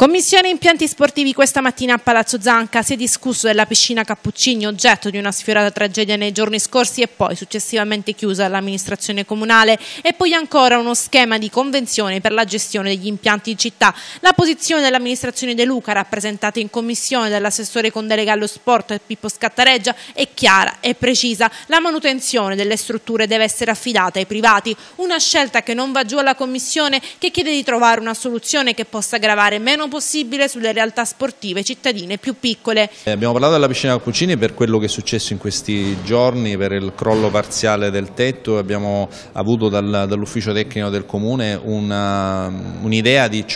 Commissione impianti sportivi questa mattina a Palazzo Zanca si è discusso della piscina Cappuccini, oggetto di una sfiorata tragedia nei giorni scorsi e poi successivamente chiusa all'amministrazione comunale e poi ancora uno schema di convenzione per la gestione degli impianti in città. La posizione dell'amministrazione De Luca, rappresentata in commissione dall'assessore con delega allo sport Pippo Scattareggia, è chiara e precisa. La manutenzione delle strutture deve essere affidata ai privati, una scelta che non va giù alla commissione che chiede di trovare una soluzione che possa gravare meno possibile sulle realtà sportive cittadine più piccole. Eh, abbiamo parlato della piscina Cuccini per quello che è successo in questi giorni, per il crollo parziale del tetto, abbiamo avuto dal, dall'ufficio tecnico del comune un'idea un di,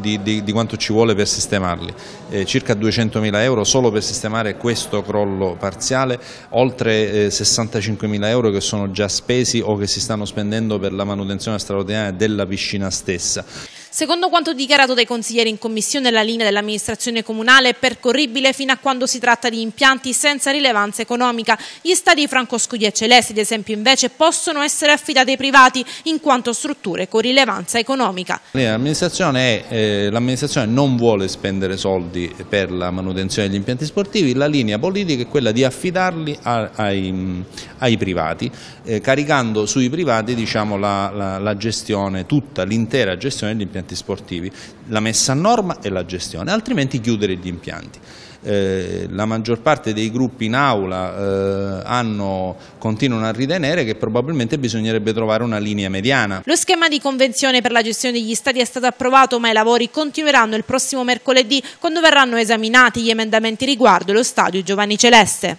di, di, di, quanto ci vuole per sistemarli, eh, circa mila euro solo per sistemare questo crollo parziale, oltre eh, mila euro che sono già spesi o che si stanno spendendo per la manutenzione straordinaria della piscina stessa. Secondo quanto dichiarato dai consiglieri in commissione, la linea dell'amministrazione comunale è percorribile fino a quando si tratta di impianti senza rilevanza economica. Gli stadi Franco Scudi e Celesti, ad esempio, invece possono essere affidati ai privati in quanto strutture con rilevanza economica. L'amministrazione eh, non vuole spendere soldi per la manutenzione degli impianti sportivi, la linea politica è quella di affidarli a, ai, ai, privati, eh, caricando sui privati diciamo, la, la, la gestione, tutta l'intera gestione degli impianti impianti sportivi, la messa a norma e la gestione, altrimenti chiudere gli impianti. Eh, la maggior parte dei gruppi in aula eh, hanno, continuano a ritenere che probabilmente bisognerebbe trovare una linea mediana. Lo schema di convenzione per la gestione degli stadi è stato approvato ma i lavori continueranno il prossimo mercoledì quando verranno esaminati gli emendamenti riguardo lo stadio Giovanni Celeste.